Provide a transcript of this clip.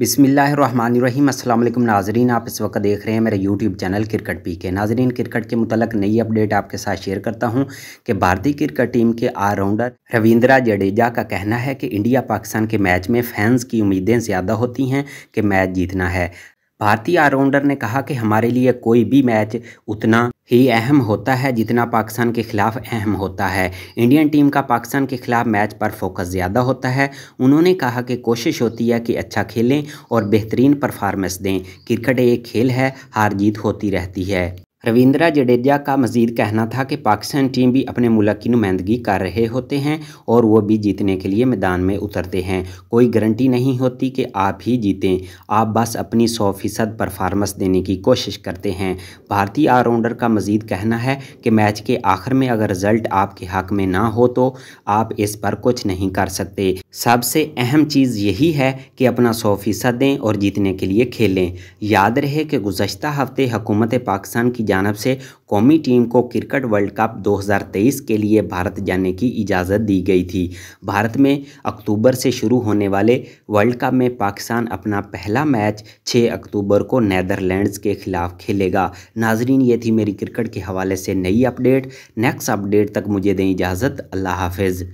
बिसमीम अल्लाम नाजरीन आप इस वक्त देख रहे हैं मेरे यूट्यूब चैनल क्रिकेट पी के नाजरीन क्रिकेट के मुतलक नई अपडेट आपके साथ शेयर करता हूं कि भारतीय क्रिकेट टीम के ऑलराउंडर रविंद्रा जडेजा का कहना है कि इंडिया पाकिस्तान के मैच में फैंस की उम्मीदें ज़्यादा होती हैं कि मैच जीतना है भारतीय ऑलराउंडर ने कहा कि हमारे लिए कोई भी मैच उतना ही अहम होता है जितना पाकिस्तान के खिलाफ अहम होता है इंडियन टीम का पाकिस्तान के खिलाफ मैच पर फोकस ज़्यादा होता है उन्होंने कहा कि कोशिश होती है कि अच्छा खेलें और बेहतरीन परफार्मेंस दें क्रिकेट एक खेल है हार जीत होती रहती है रविंद्रा जडेजा का मजीद कहना था कि पाकिस्तान टीम भी अपने मुल्क की नुमाइंदगी कर रहे होते हैं और वो भी जीतने के लिए मैदान में उतरते हैं कोई गारंटी नहीं होती कि आप ही जीतें आप बस अपनी सौ फ़ीसद परफार्मेंस देने की कोशिश करते हैं भारतीय ऑलराउंडर का मजीद कहना है कि मैच के आखिर में अगर रिज़ल्ट आपके हक में ना हो तो आप इस पर कुछ नहीं कर सकते सबसे अहम चीज़ यही है कि अपना सौ फ़ीसद दें और जीतने के लिए खेलें याद रहे कि गुजशत हफ्ते हकूमत पाकिस्तान की जानब से कौमी टीम को क्रिकेट वर्ल्ड कप 2023 के लिए भारत जाने की इजाज़त दी गई थी भारत में अक्टूबर से शुरू होने वाले वर्ल्ड कप में पाकिस्तान अपना पहला मैच 6 अक्टूबर को नैदरलैंड्स के ख़िलाफ़ खेलेगा नाजरीन ये थी मेरी क्रिकेट के हवाले से नई अपडेट नेक्स्ट अपडेट तक मुझे दें इजाज़त अल्लाह हाफिज़